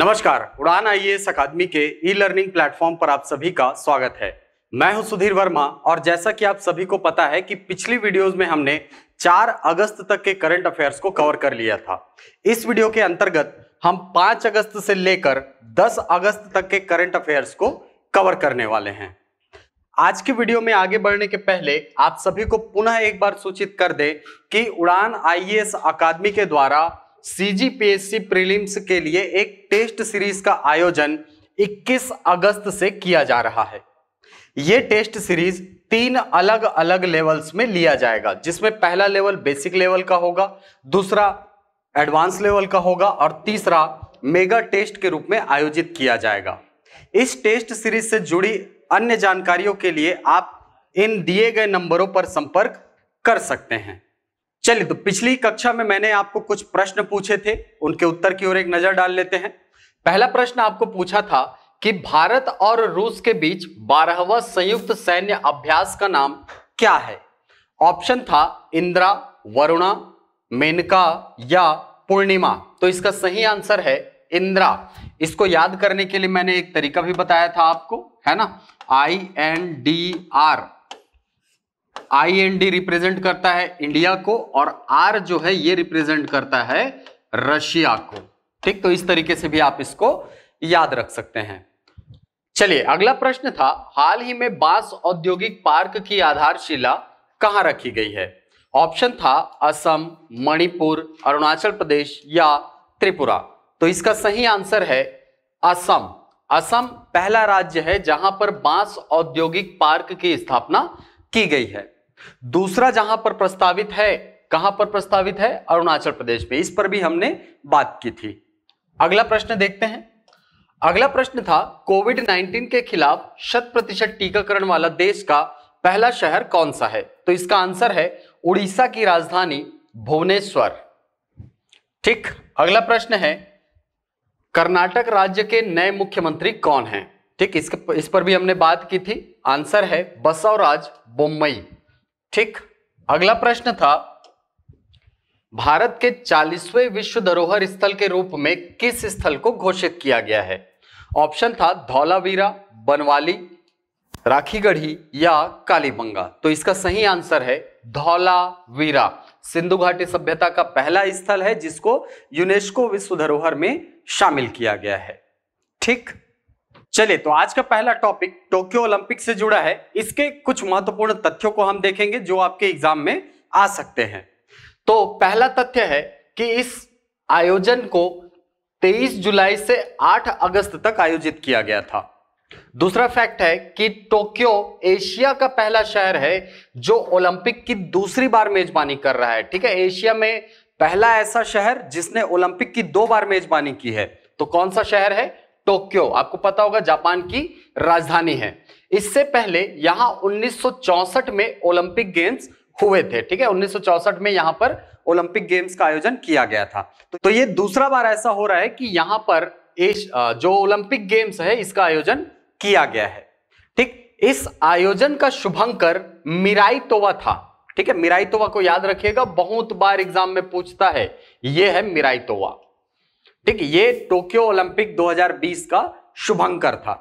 नमस्कार उड़ान आई अकादमी के ई लर्निंग प्लेटफॉर्म पर आप सभी का स्वागत है मैं हूं सुधीर वर्मा और जैसा कि आप सभी को पता है कि पिछली वीडियोस में हमने 4 अगस्त तक के करंट अफेयर्स को कवर कर लिया था इस वीडियो के अंतर्गत हम 5 अगस्त से लेकर 10 अगस्त तक के करंट अफेयर्स को कवर करने वाले हैं आज की वीडियो में आगे बढ़ने के पहले आप सभी को पुनः एक बार सूचित कर दें कि उड़ान आई अकादमी के द्वारा सीजीपीएससी प्रीलिम्स के लिए एक टेस्ट सीरीज का आयोजन 21 अगस्त से किया जा रहा है ये टेस्ट सीरीज तीन अलग अलग लेवल्स में लिया जाएगा जिसमें पहला लेवल बेसिक लेवल का होगा दूसरा एडवांस लेवल का होगा और तीसरा मेगा टेस्ट के रूप में आयोजित किया जाएगा इस टेस्ट सीरीज से जुड़ी अन्य जानकारियों के लिए आप इन दिए गए नंबरों पर संपर्क कर सकते हैं चलिए तो पिछली कक्षा में मैंने आपको कुछ प्रश्न पूछे थे उनके उत्तर की ओर एक नजर डाल लेते हैं पहला प्रश्न आपको पूछा था कि भारत और रूस के बीच बारहवा संयुक्त सैन्य अभ्यास का नाम क्या है ऑप्शन था इंदिरा वरुणा मेनका या पूर्णिमा तो इसका सही आंसर है इंदिरा इसको याद करने के लिए मैंने एक तरीका भी बताया था आपको है ना I N D R I N D represent करता है इंडिया को और आर जो है ये रिप्रेजेंट करता है रशिया को ठीक तो इस तरीके से भी आप इसको याद रख सकते हैं चलिए अगला प्रश्न था हाल ही में बांस औद्योगिक पार्क की आधारशिला कहां रखी गई है ऑप्शन था असम मणिपुर अरुणाचल प्रदेश या त्रिपुरा तो इसका सही आंसर है असम असम पहला राज्य है जहां पर बांस औद्योगिक पार्क की स्थापना की गई है दूसरा जहां पर प्रस्तावित है कहां पर प्रस्तावित है अरुणाचल प्रदेश में इस पर भी हमने बात की थी अगला प्रश्न देखते हैं अगला प्रश्न था कोविड 19 के खिलाफ शत प्रतिशत टीकाकरण वाला देश का पहला शहर कौन सा है तो इसका आंसर है उड़ीसा की राजधानी भुवनेश्वर ठीक अगला प्रश्न है कर्नाटक राज्य के नए मुख्यमंत्री कौन हैं ठीक इस इस पर भी हमने बात की थी आंसर है बसवराज बोम्बई ठीक अगला प्रश्न था भारत के 40वें विश्व धरोहर स्थल के रूप में किस स्थल को घोषित किया गया है ऑप्शन था धौलावीरा बनवाली राखीगढ़ी या कालीबंगा तो इसका सही आंसर है धौलावीरा सिंधु घाटी सभ्यता का पहला स्थल है जिसको यूनेस्को विश्व धरोहर में शामिल किया गया है ठीक चलिए तो आज का पहला टॉपिक टोक्यो ओलंपिक से जुड़ा है इसके कुछ महत्वपूर्ण तथ्यों को हम देखेंगे जो आपके एग्जाम में आ सकते हैं तो पहला तथ्य है कि इस आयोजन को 23 जुलाई से 8 अगस्त तक आयोजित किया गया था दूसरा फैक्ट है कि टोक्यो एशिया का पहला शहर है जो ओलंपिक की दूसरी बार मेजबानी कर रहा है ठीक है एशिया में पहला ऐसा शहर जिसने ओलंपिक की दो बार मेजबानी की है तो कौन सा शहर है टोक्यो आपको पता होगा जापान की राजधानी है इससे पहले यहां 1964 में ओलंपिक गेम्स हुए थे ठीक है 1964 में यहां पर ओलंपिक गेम्स का आयोजन किया गया था तो ये दूसरा बार ऐसा हो रहा है कि यहां पर जो ओलंपिक गेम्स है इसका आयोजन किया गया है ठीक इस आयोजन का शुभंकर मिराई तोवा था ठीक है मिराई तोवा को याद रखिएगा बहुत बार एग्जाम में पूछता है यह है मिराई तोवा ठीक ये टोक्यो ओलंपिक 2020 का शुभंकर था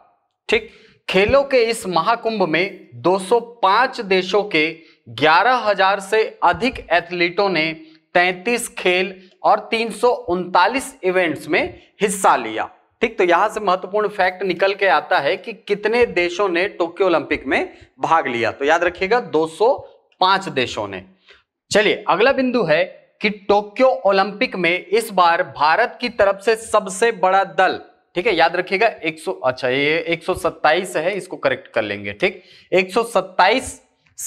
ठीक खेलों के इस महाकुंभ में 205 देशों के 11,000 से अधिक एथलीटों ने 33 खेल और तीन इवेंट्स में हिस्सा लिया ठीक तो यहां से महत्वपूर्ण फैक्ट निकल के आता है कि कितने देशों ने टोक्यो ओलंपिक में भाग लिया तो याद रखिएगा 205 देशों ने चलिए अगला बिंदु है कि टोक्यो ओलंपिक में इस बार भारत की तरफ से सबसे बड़ा दल ठीक है याद रखिएगा 100 अच्छा ये 127 है इसको करेक्ट कर लेंगे ठीक 127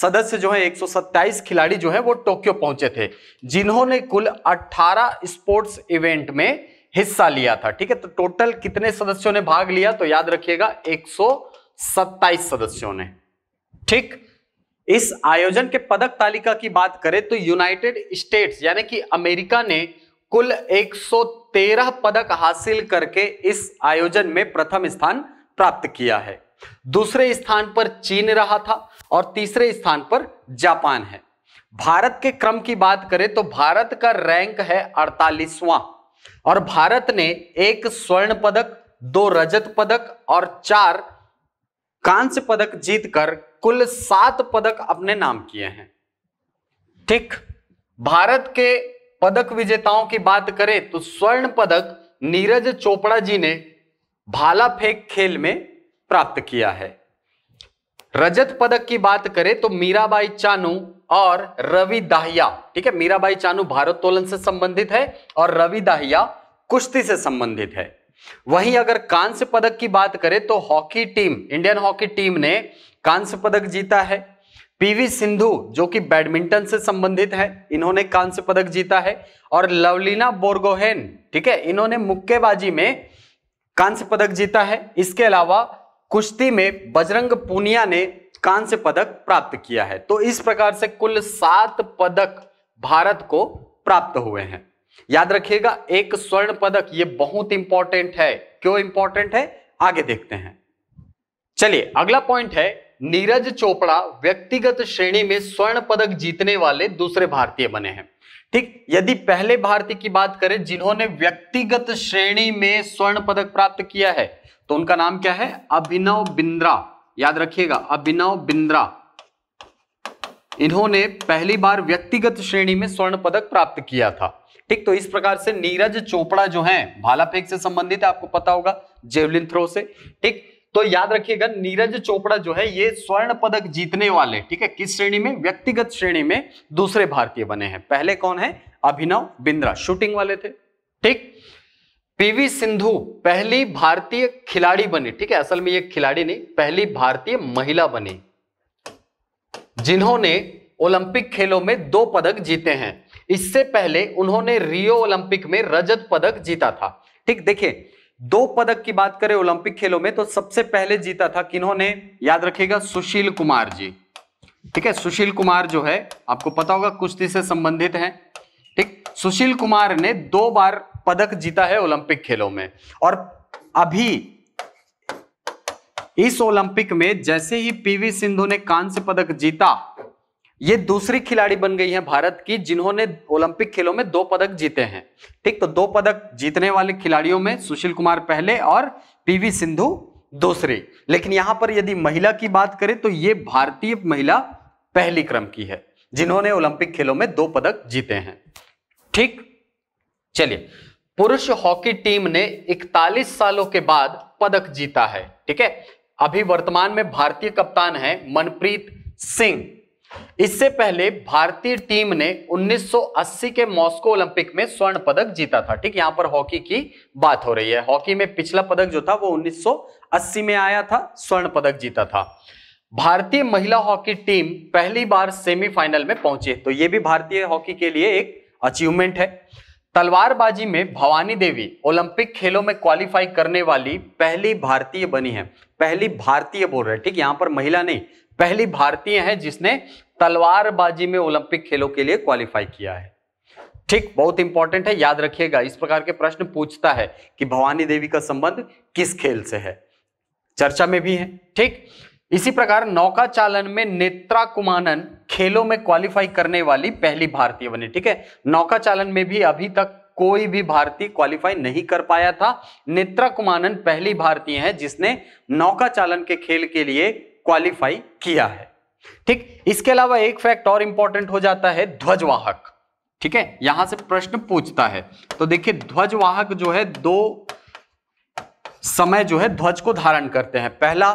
सदस्य जो है 127 खिलाड़ी जो है वो टोक्यो पहुंचे थे जिन्होंने कुल 18 स्पोर्ट्स इवेंट में हिस्सा लिया था ठीक है तो टोटल कितने सदस्यों ने भाग लिया तो याद रखिएगा एक सदस्यों ने ठीक इस आयोजन के पदक तालिका की बात करें तो यूनाइटेड स्टेट्स यानी कि अमेरिका ने कुल 113 पदक हासिल करके इस आयोजन में प्रथम स्थान प्राप्त किया है दूसरे स्थान पर चीन रहा था और तीसरे स्थान पर जापान है भारत के क्रम की बात करें तो भारत का रैंक है अड़तालीसवां और भारत ने एक स्वर्ण पदक दो रजत पदक और चार कांस्य पदक जीतकर कुल सात पदक अपने नाम किए हैं ठीक भारत के पदक विजेताओं की बात करें तो स्वर्ण पदक नीरज चोपड़ा जी ने भाला फेंक खेल में प्राप्त किया है रजत पदक की बात करें तो मीराबाई चानू और रवि दाहिया ठीक है मीराबाई चानू भारोत्तोलन से संबंधित है और रवि दाहिया कुश्ती से संबंधित है वहीं अगर कांस्य पदक की बात करें तो hockey team Indian hockey team ने कांस्य पदक जीता है पीवी सिंधु जो कि बैडमिंटन से संबंधित है इन्होंने कांस्य पदक जीता है और लवलीना बोर्गोहेन ठीक है इन्होंने मुक्केबाजी में कांस्य पदक जीता है इसके अलावा कुश्ती में बजरंग पूनिया ने कांस्य पदक प्राप्त किया है तो इस प्रकार से कुल सात पदक भारत को प्राप्त हुए हैं याद रखिएगा एक स्वर्ण पदक ये बहुत इंपॉर्टेंट है क्यों इंपॉर्टेंट है आगे देखते हैं चलिए अगला पॉइंट है नीरज चोपड़ा व्यक्तिगत श्रेणी में स्वर्ण पदक जीतने वाले दूसरे भारतीय बने हैं ठीक यदि पहले भारतीय की बात करें जिन्होंने व्यक्तिगत श्रेणी में स्वर्ण पदक प्राप्त किया है तो उनका नाम क्या है अभिनव बिंद्रा याद रखिएगा अभिनव बिंद्रा इन्होंने पहली बार व्यक्तिगत श्रेणी में स्वर्ण पदक प्राप्त किया था ठीक तो इस प्रकार से नीरज चोपड़ा जो है भाला फेंक से संबंधित है आपको पता होगा जेवलिन थ्रो से ठीक तो याद रखिएगा नीरज चोपड़ा जो है ये स्वर्ण पदक जीतने वाले ठीक है किस श्रेणी में व्यक्तिगत श्रेणी में दूसरे भारतीय बने हैं पहले कौन है अभिनव बिंद्रा शूटिंग वाले थे ठीक पीवी सिंधु पहली भारतीय खिलाड़ी बनी ठीक है असल में ये खिलाड़ी नहीं पहली भारतीय महिला बनी जिन्होंने ओलंपिक खेलों में दो पदक जीते हैं इससे पहले उन्होंने रियो ओलंपिक में रजत पदक जीता था ठीक देखिए दो पदक की बात करें ओलंपिक खेलों में तो सबसे पहले जीता था किन्होंने याद रखिएगा सुशील कुमार जी ठीक है सुशील कुमार जो है आपको पता होगा कुश्ती से संबंधित है ठीक सुशील कुमार ने दो बार पदक जीता है ओलंपिक खेलों में और अभी इस ओलंपिक में जैसे ही पीवी सिंधु ने कांस्य पदक जीता ये दूसरी खिलाड़ी बन गई हैं भारत की जिन्होंने ओलंपिक खेलों में दो पदक जीते हैं ठीक तो दो पदक जीतने वाले खिलाड़ियों में सुशील कुमार पहले और पीवी सिंधु दूसरे लेकिन यहां पर यदि महिला की बात करें तो ये भारतीय महिला पहली क्रम की है जिन्होंने ओलंपिक खेलों में दो पदक जीते हैं ठीक चलिए पुरुष हॉकी टीम ने इकतालीस सालों के बाद पदक जीता है ठीक है अभी वर्तमान में भारतीय कप्तान है मनप्रीत सिंह इससे पहले भारतीय टीम ने 1980 के मॉस्को ओलंपिक में स्वर्ण पदक जीता था ठीक यहां पर हॉकी की बात हो रही है हॉकी में पिछला पदक जो था वो 1980 में आया था स्वर्ण पदक जीता था भारतीय महिला हॉकी टीम पहली बार सेमीफाइनल में पहुंची तो ये भी भारतीय हॉकी के लिए एक अचीवमेंट है तलवारबाजी में भवानी देवी ओलंपिक खेलों में क्वालिफाई करने वाली पहली भारतीय बनी है पहली भारतीय बोल रहे ठीक यहां पर महिला नहीं पहली भारतीय हैं जिसने तलवारबाजी में ओलंपिक खेलों के लिए क्वालिफाई किया है ठीक बहुत इंपॉर्टेंट है याद रखिएगा इस प्रकार के प्रश्न पूछता है कि भवानी देवी का संबंध किस खेल से है चर्चा में भी है ठीक इसी प्रकार नौका चालन में नेत्रा कुमानन खेलों में क्वालिफाई करने वाली पहली भारतीय बनी ठीक है नौका चालन में भी अभी तक कोई भी भारतीय क्वालिफाई नहीं कर पाया था नेत्रा कुमानन पहली भारतीय है जिसने नौका चालन के खेल के लिए क्वालिफाई किया है ठीक इसके अलावा एक फैक्ट और इंपॉर्टेंट हो जाता है ध्वजवाहक ठीक है यहां से प्रश्न पूछता है तो देखिए ध्वजवाहक जो है दो समय जो है ध्वज को धारण करते हैं पहला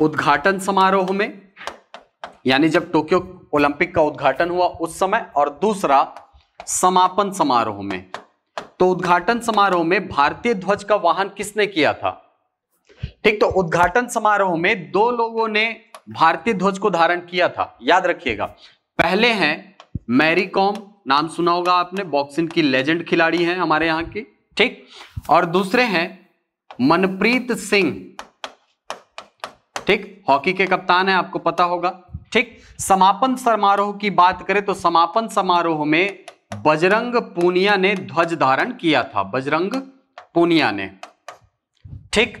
उद्घाटन समारोह में यानी जब टोक्यो ओलंपिक का उद्घाटन हुआ उस समय और दूसरा समापन समारोह में तो उद्घाटन समारोह में भारतीय ध्वज का वाहन किसने किया था ठीक तो उद्घाटन समारोह में दो लोगों ने भारतीय ध्वज को धारण किया था याद रखिएगा पहले हैं मैरी कॉम नाम सुना होगा आपने बॉक्सिंग की लेजेंड खिलाड़ी हैं हमारे यहां की ठीक और दूसरे हैं मनप्रीत सिंह ठीक हॉकी के कप्तान है आपको पता होगा ठीक समापन समारोह की बात करें तो समापन समारोह में बजरंग पूनिया ने ध्वज धारण किया था बजरंग पूनिया ने ठीक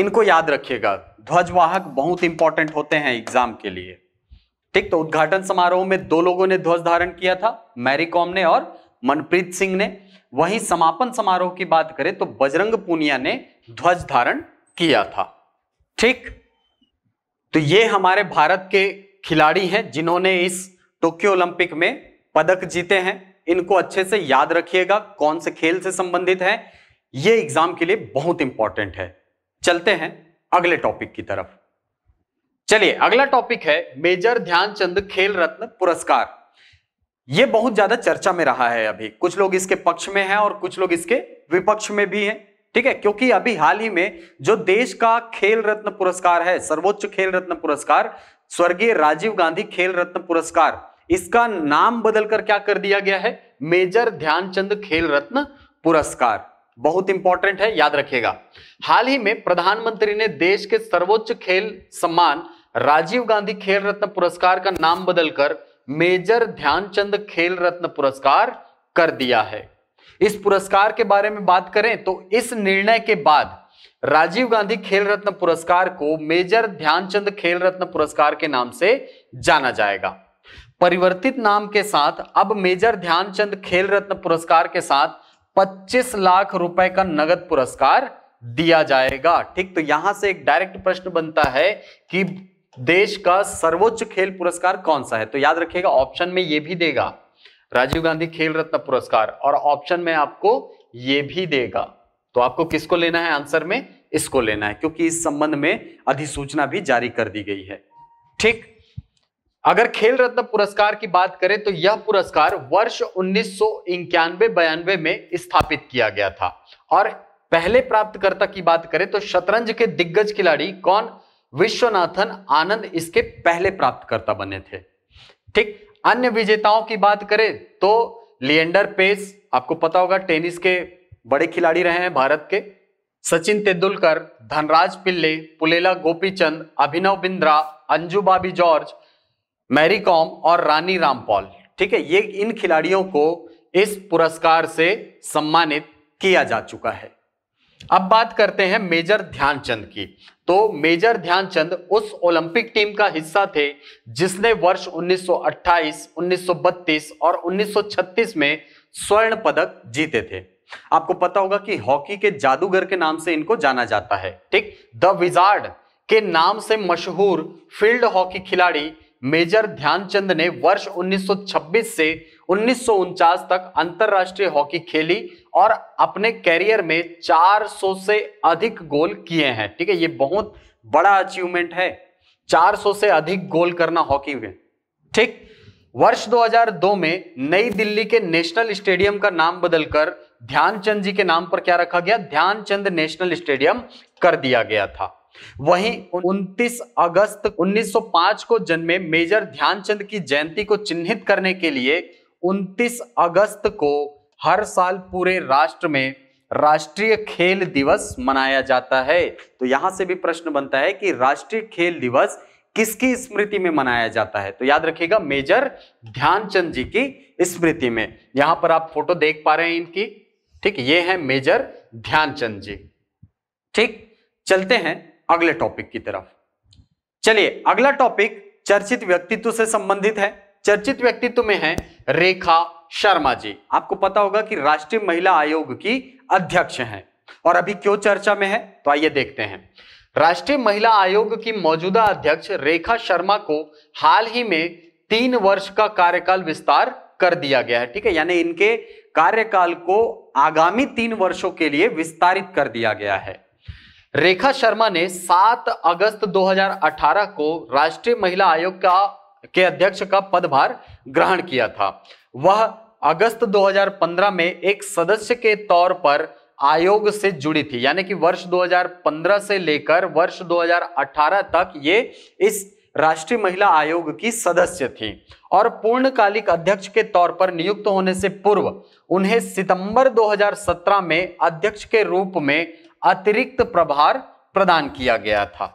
इनको याद रखिएगा ध्वजवाहक बहुत इंपॉर्टेंट होते हैं एग्जाम के लिए ठीक तो उद्घाटन समारोह में दो लोगों ने ध्वज धारण किया था मैरी कॉम ने और मनप्रीत सिंह ने वहीं समापन समारोह की बात करें तो बजरंग पूनिया ने ध्वज धारण किया था ठीक तो ये हमारे भारत के खिलाड़ी हैं जिन्होंने इस टोक्यो ओलंपिक में पदक जीते हैं इनको अच्छे से याद रखिएगा कौन से खेल से संबंधित है ये एग्जाम के लिए बहुत इंपॉर्टेंट है चलते हैं अगले टॉपिक की तरफ चलिए अगला टॉपिक है मेजर ध्यानचंद खेल रत्न पुरस्कार ये बहुत ज्यादा चर्चा में रहा है अभी कुछ लोग इसके पक्ष में हैं और कुछ लोग इसके विपक्ष में भी हैं ठीक है क्योंकि अभी हाल ही में जो देश का खेल रत्न पुरस्कार है सर्वोच्च खेल रत्न पुरस्कार स्वर्गीय राजीव गांधी खेल रत्न पुरस्कार इसका नाम बदलकर क्या कर दिया गया है मेजर ध्यानचंद खेल रत्न पुरस्कार बहुत इंपॉर्टेंट है याद रखिएगा हाल ही में प्रधानमंत्री ने देश के सर्वोच्च खेल सम्मान राजीव गांधी खेल रत्न पुरस्कार का नाम बदलकर मेजर ध्यानचंद खेल रत्न पुरस्कार कर दिया है इस पुरस्कार के बारे में बात करें तो इस निर्णय के बाद राजीव गांधी खेल रत्न पुरस्कार को मेजर ध्यानचंद खेल रत्न पुरस्कार के नाम से जाना जाएगा परिवर्तित नाम के साथ अब मेजर ध्यानचंद खेल रत्न पुरस्कार के साथ 25 लाख रुपए का नगद पुरस्कार दिया जाएगा ठीक तो यहां से एक डायरेक्ट प्रश्न बनता है कि देश का सर्वोच्च खेल पुरस्कार कौन सा है तो याद रखिएगा ऑप्शन में यह भी देगा राजीव गांधी खेल रत्न पुरस्कार और ऑप्शन में आपको यह भी देगा तो आपको किसको लेना है आंसर में इसको लेना है क्योंकि इस संबंध में अधिसूचना भी जारी कर दी गई है ठीक अगर खेल रत्न पुरस्कार की बात करें तो यह पुरस्कार वर्ष उन्नीस सौ बयानवे में स्थापित किया गया था और पहले प्राप्तकर्ता की बात करें तो शतरंज के दिग्गज खिलाड़ी कौन विश्वनाथन आनंद इसके पहले प्राप्तकर्ता बने थे ठीक अन्य विजेताओं की बात करें तो लियंडर पेस आपको पता होगा टेनिस के बड़े खिलाड़ी रहे हैं भारत के सचिन तेंदुलकर धनराज पिल्ले पुलेला गोपीचंद अभिनव बिंद्रा अंजू बाबी जॉर्ज मैरी कॉम और रानी रामपाल ठीक है ये इन खिलाड़ियों को इस पुरस्कार से सम्मानित किया जा चुका है अब बात करते हैं मेजर ध्यानचंद की तो मेजर ध्यानचंद उस ओलंपिक टीम का हिस्सा थे जिसने वर्ष 1928, 1932 और 1936 में स्वर्ण पदक जीते थे आपको पता होगा कि हॉकी के जादूगर के नाम से इनको जाना जाता है ठीक द विजार्ड के नाम से मशहूर फील्ड हॉकी खिलाड़ी मेजर ध्यानचंद ने वर्ष 1926 से उन्नीस तक अंतरराष्ट्रीय हॉकी खेली और अपने कैरियर में 400 से अधिक गोल किए हैं ठीक है ये बहुत बड़ा अचीवमेंट है 400 से अधिक गोल करना हॉकी में ठीक वर्ष 2002 में नई दिल्ली के नेशनल स्टेडियम का नाम बदलकर ध्यानचंद जी के नाम पर क्या रखा गया ध्यानचंद नेशनल स्टेडियम कर दिया गया था वहीं 29 हाँ। अगस्त 1905 को जन्मे मेजर ध्यानचंद की जयंती को चिन्हित करने के लिए 29 अगस्त को हर साल पूरे राष्ट्र में राष्ट्रीय खेल दिवस मनाया जाता है तो यहां से भी प्रश्न बनता है कि राष्ट्रीय खेल दिवस किसकी स्मृति में मनाया जाता है तो याद रखिएगा मेजर ध्यानचंद जी की स्मृति में यहां पर आप फोटो देख पा रहे हैं इनकी ठीक ये है मेजर ध्यानचंद जी ठीक चलते हैं अगले टॉपिक की तरफ चलिए अगला टॉपिक चर्चित व्यक्तित्व से संबंधित है चर्चित व्यक्तित्व में है रेखा शर्मा जी आपको पता होगा कि राष्ट्रीय महिला आयोग की अध्यक्ष हैं और अभी क्यों चर्चा में है तो आइए देखते हैं राष्ट्रीय महिला आयोग की मौजूदा अध्यक्ष रेखा शर्मा को हाल ही में तीन वर्ष का कार्यकाल विस्तार कर दिया गया है ठीक है यानी इनके कार्यकाल को आगामी तीन वर्षों के लिए विस्तारित कर दिया गया है रेखा शर्मा ने 7 अगस्त 2018 को राष्ट्रीय महिला आयोग का के अध्यक्ष का पदभार ग्रहण किया था वह अगस्त 2015 में एक सदस्य के तौर पर आयोग से जुड़ी थी यानी कि वर्ष 2015 से लेकर वर्ष 2018 तक ये इस राष्ट्रीय महिला आयोग की सदस्य थी और पूर्णकालिक अध्यक्ष के तौर पर नियुक्त होने से पूर्व उन्हें सितंबर 2017 में अध्यक्ष के रूप में अतिरिक्त प्रभार प्रदान किया गया था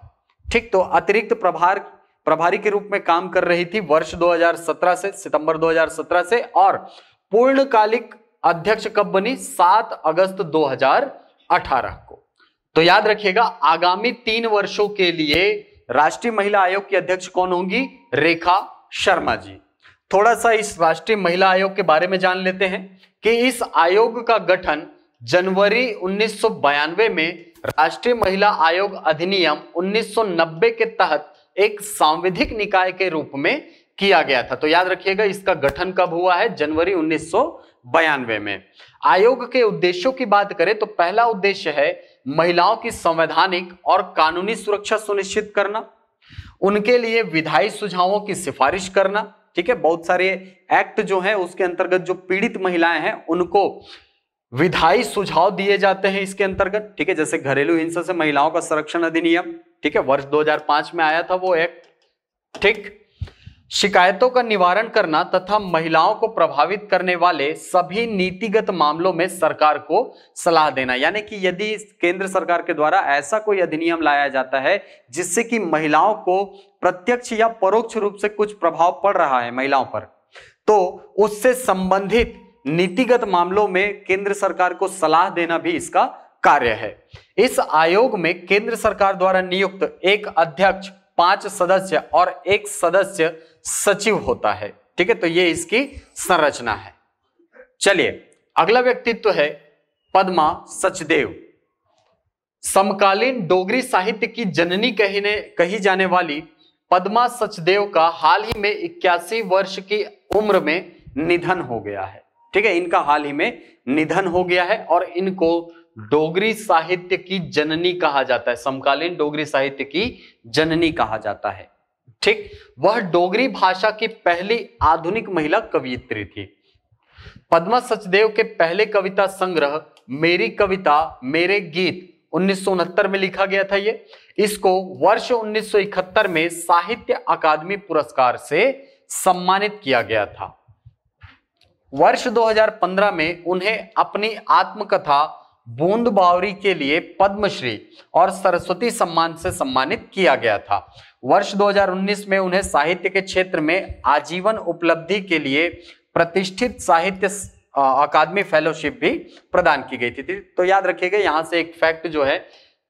ठीक तो अतिरिक्त प्रभार प्रभारी के रूप में काम कर रही थी वर्ष 2017 से सितंबर 2017 से और पूर्णकालिक अध्यक्ष कब बनी 7 अगस्त 2018 को तो याद रखिएगा आगामी तीन वर्षों के लिए राष्ट्रीय महिला आयोग की अध्यक्ष कौन होंगी रेखा शर्मा जी थोड़ा सा इस राष्ट्रीय महिला आयोग के बारे में जान लेते हैं कि इस आयोग का गठन जनवरी उन्नीस में राष्ट्रीय महिला आयोग अधिनियम 1990 के तहत एक सांविधिक निकाय के रूप में किया गया था तो याद रखिएगा इसका गठन कब हुआ है जनवरी उन्नीस में आयोग के उद्देश्यों की बात करें तो पहला उद्देश्य है महिलाओं की संवैधानिक और कानूनी सुरक्षा सुनिश्चित करना उनके लिए विधायी सुझावों की सिफारिश करना ठीक है बहुत सारे एक्ट जो है उसके अंतर्गत जो पीड़ित महिलाएं हैं उनको विधायी सुझाव दिए जाते हैं इसके अंतर्गत ठीक है जैसे घरेलू हिंसा से महिलाओं का संरक्षण अधिनियम ठीक है वर्ष 2005 में आया था वो एक्ट ठीक शिकायतों का निवारण करना तथा महिलाओं को प्रभावित करने वाले सभी नीतिगत मामलों में सरकार को सलाह देना यानी कि यदि केंद्र सरकार के द्वारा ऐसा कोई अधिनियम लाया जाता है जिससे कि महिलाओं को प्रत्यक्ष या परोक्ष रूप से कुछ प्रभाव पड़ रहा है महिलाओं पर तो उससे संबंधित नीतिगत मामलों में केंद्र सरकार को सलाह देना भी इसका कार्य है इस आयोग में केंद्र सरकार द्वारा नियुक्त एक अध्यक्ष पांच सदस्य और एक सदस्य सचिव होता है ठीक है तो ये इसकी संरचना है चलिए अगला व्यक्तित्व है पद्मा सचदेव समकालीन डोगरी साहित्य की जननी कहने कही जाने वाली पद्मा सचदेव का हाल ही में इक्यासी वर्ष की उम्र में निधन हो गया है ठीक है इनका हाल ही में निधन हो गया है और इनको डोगरी साहित्य की जननी कहा जाता है समकालीन डोगरी साहित्य की जननी कहा जाता है ठीक वह डोगरी भाषा की पहली आधुनिक महिला कवियत्री थी पद्मा सचदेव के पहले कविता संग्रह मेरी कविता मेरे गीत उन्नीस में लिखा गया था ये इसको वर्ष 1971 में साहित्य अकादमी पुरस्कार से सम्मानित किया गया था वर्ष 2015 में उन्हें अपनी आत्मकथा बूंद बावरी के लिए पद्मश्री और सरस्वती सम्मान से सम्मानित किया गया था वर्ष 2019 में उन्हें साहित्य के क्षेत्र में आजीवन उपलब्धि के लिए प्रतिष्ठित साहित्य अकादमी फेलोशिप भी प्रदान की गई थी तो याद रखिएगा यहाँ से एक फैक्ट जो है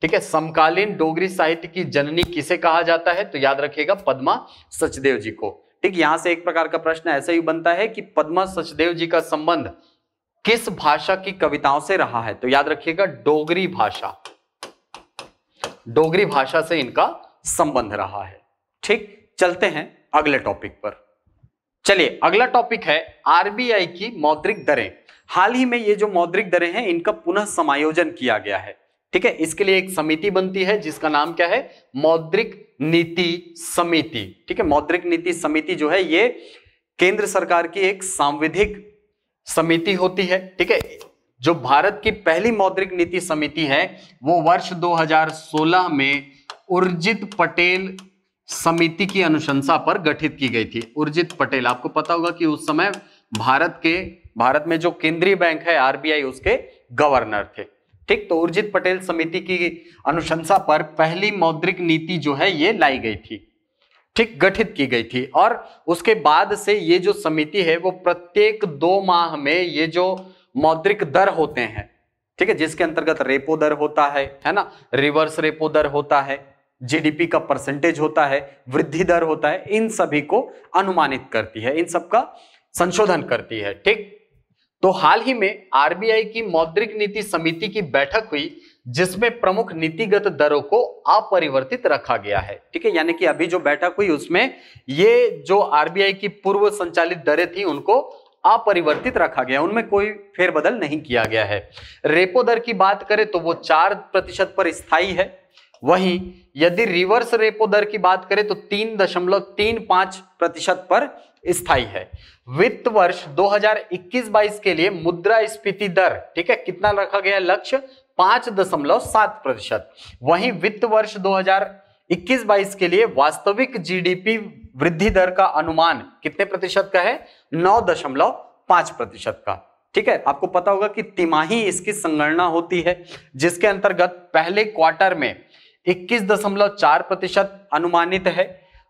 ठीक है समकालीन डोगरी साहित्य की जननी किसे कहा जाता है तो याद रखिएगा पद्मा सचदेव जी को ठीक यहां से एक प्रकार का प्रश्न ऐसा ही बनता है कि पद्म सचदेव जी का संबंध किस भाषा की कविताओं से रहा है तो याद रखिएगा डोगरी भाषा डोगरी भाषा से इनका संबंध रहा है ठीक चलते हैं अगले टॉपिक पर चलिए अगला टॉपिक है आरबीआई की मौद्रिक दरें हाल ही में ये जो मौद्रिक दरें हैं इनका पुनः समायोजन किया गया है ठीक है इसके लिए एक समिति बनती है जिसका नाम क्या है मौद्रिक नीति समिति ठीक है मौद्रिक नीति समिति जो है ये केंद्र सरकार की एक सांविधिक समिति होती है ठीक है जो भारत की पहली मौद्रिक नीति समिति है वो वर्ष 2016 में उर्जित पटेल समिति की अनुशंसा पर गठित की गई थी उर्जित पटेल आपको पता होगा कि उस समय भारत के भारत में जो केंद्रीय बैंक है आरबीआई उसके गवर्नर थे ठीक तो उर्जित पटेल समिति की अनुशंसा पर पहली मौद्रिक नीति जो है ये लाई गई थी ठीक गठित की गई थी और उसके बाद से ये जो समिति है वो प्रत्येक दो माह में ये जो मौद्रिक दर होते हैं ठीक है जिसके अंतर्गत रेपो दर होता है है ना रिवर्स रेपो दर होता है जीडीपी का परसेंटेज होता है वृद्धि दर होता है इन सभी को अनुमानित करती है इन सबका संशोधन करती है ठीक तो हाल ही में आरबीआई की मौद्रिक नीति समिति की बैठक हुई जिसमें प्रमुख नीतिगत दरों को अपरिवर्तित रखा गया है ठीक है यानी कि अभी जो बैठक हुई उसमें ये जो आरबीआई की पूर्व संचालित दरें थी उनको अपरिवर्तित रखा गया उनमें कोई फेरबदल नहीं किया गया है रेपो दर की बात करें तो वो चार प्रतिशत पर स्थायी है वहीं यदि रिवर्स रेपो दर की बात करें तो तीन दशमलव तीन पांच प्रतिशत पर स्थाई है वित्त वर्ष 2021-22 के लिए मुद्रा स्फीति दर ठीक है कितना रखा गया लक्ष्य पांच दशमलव सात प्रतिशत वही वित्त वर्ष 2021-22 के लिए वास्तविक जीडीपी वृद्धि दर का अनुमान कितने प्रतिशत का है नौ दशमलव पांच प्रतिशत का ठीक है आपको पता होगा कि तिमाही इसकी संगणना होती है जिसके अंतर्गत पहले क्वार्टर में इक्कीस अनुमानित है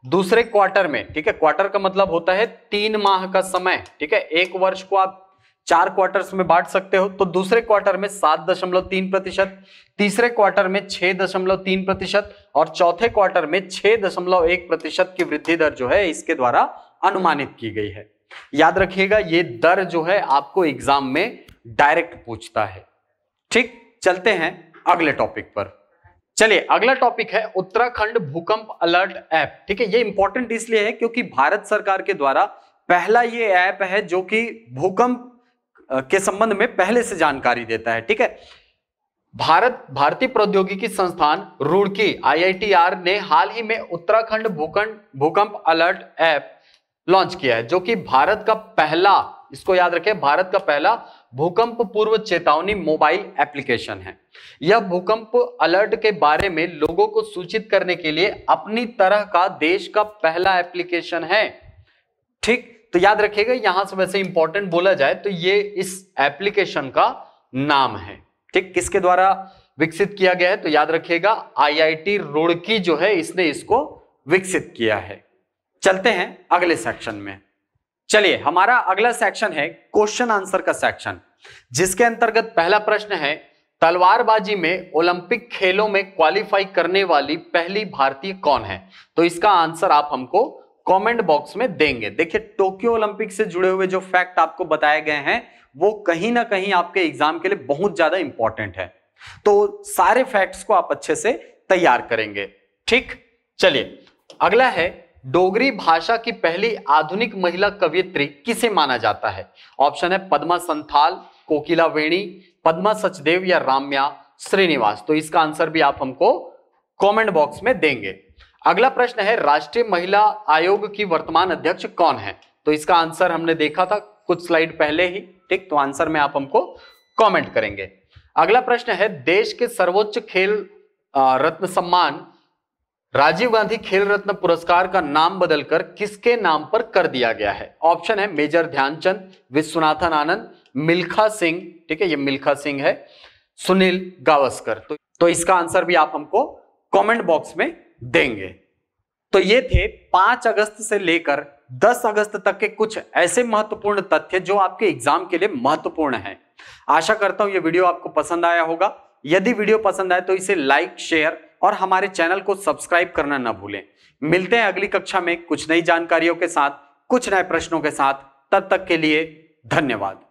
दूसरे क्वार्टर में ठीक है क्वार्टर का मतलब होता है तीन माह का समय ठीक है एक वर्ष को आप चार क्वार्टर्स में बांट सकते हो तो दूसरे क्वार्टर में सात दशमलव तीन प्रतिशत तीसरे क्वार्टर में छह दशमलव तीन प्रतिशत और चौथे क्वार्टर में छह दशमलव एक प्रतिशत की वृद्धि दर जो है इसके द्वारा अनुमानित की गई है याद रखिएगा ये दर जो है आपको एग्जाम में डायरेक्ट पूछता है ठीक चलते हैं अगले टॉपिक पर चलिए अगला टॉपिक है उत्तराखंड भूकंप अलर्ट ऐप ठीक है ये इंपॉर्टेंट इसलिए है क्योंकि भारत सरकार के द्वारा पहला ये ऐप है जो कि भूकंप के संबंध में पहले से जानकारी देता है ठीक है भारत भारतीय प्रौद्योगिकी संस्थान रुड़की आईआईटीआर ने हाल ही में उत्तराखंड भूकंप भूकंप अलर्ट ऐप लॉन्च किया है जो कि भारत का पहला इसको याद रखें भारत का पहला भूकंप पूर्व चेतावनी मोबाइल एप्लीकेशन है यह भूकंप अलर्ट के बारे में लोगों को सूचित करने के लिए अपनी तरह का देश का पहला एप्लीकेशन है ठीक तो याद रखिएगा यहां से वैसे इंपॉर्टेंट बोला जाए तो ये इस एप्लीकेशन का नाम है ठीक किसके द्वारा विकसित किया गया है तो याद रखिएगा आईआईटी रुड़की जो है इसने इसको विकसित किया है चलते हैं अगले सेक्शन में चलिए हमारा अगला सेक्शन है क्वेश्चन आंसर का सेक्शन जिसके अंतर्गत पहला प्रश्न है तलवारबाजी में ओलंपिक खेलों में क्वालिफाई करने वाली पहली भारतीय कौन है तो इसका आंसर आप हमको कमेंट बॉक्स में देंगे देखिए टोक्यो ओलंपिक से जुड़े हुए जो फैक्ट आपको बताए गए हैं वो कहीं ना कहीं आपके एग्जाम के लिए बहुत ज्यादा इंपॉर्टेंट है तो सारे फैक्ट्स को आप अच्छे से तैयार करेंगे ठीक चलिए अगला है डोगरी भाषा की पहली आधुनिक महिला कवियत्री किसे माना जाता है ऑप्शन है पद्मा संथाल कोकिला वेणी पद्मा सचदेव या राम्या श्रीनिवास तो इसका आंसर भी आप हमको कमेंट बॉक्स में देंगे अगला प्रश्न है राष्ट्रीय महिला आयोग की वर्तमान अध्यक्ष कौन है तो इसका आंसर हमने देखा था कुछ स्लाइड पहले ही ठीक तो आंसर में आप हमको कमेंट करेंगे अगला प्रश्न है देश के सर्वोच्च खेल रत्न सम्मान राजीव गांधी खेल रत्न पुरस्कार का नाम बदलकर किसके नाम पर कर दिया गया है ऑप्शन है मेजर ध्यानचंद विश्वनाथन आनंद मिल्खा सिंह ठीक है ये मिल्खा सिंह है सुनील गावस्कर तो, तो इसका आंसर भी आप हमको कमेंट बॉक्स में देंगे तो ये थे पांच अगस्त से लेकर दस अगस्त तक के कुछ ऐसे महत्वपूर्ण तथ्य जो आपके एग्जाम के लिए महत्वपूर्ण है आशा करता हूं ये वीडियो आपको पसंद आया होगा यदि वीडियो पसंद आए तो इसे लाइक शेयर और हमारे चैनल को सब्सक्राइब करना न भूलें मिलते हैं अगली कक्षा में कुछ नई जानकारियों के साथ कुछ नए प्रश्नों के साथ तब तक के लिए धन्यवाद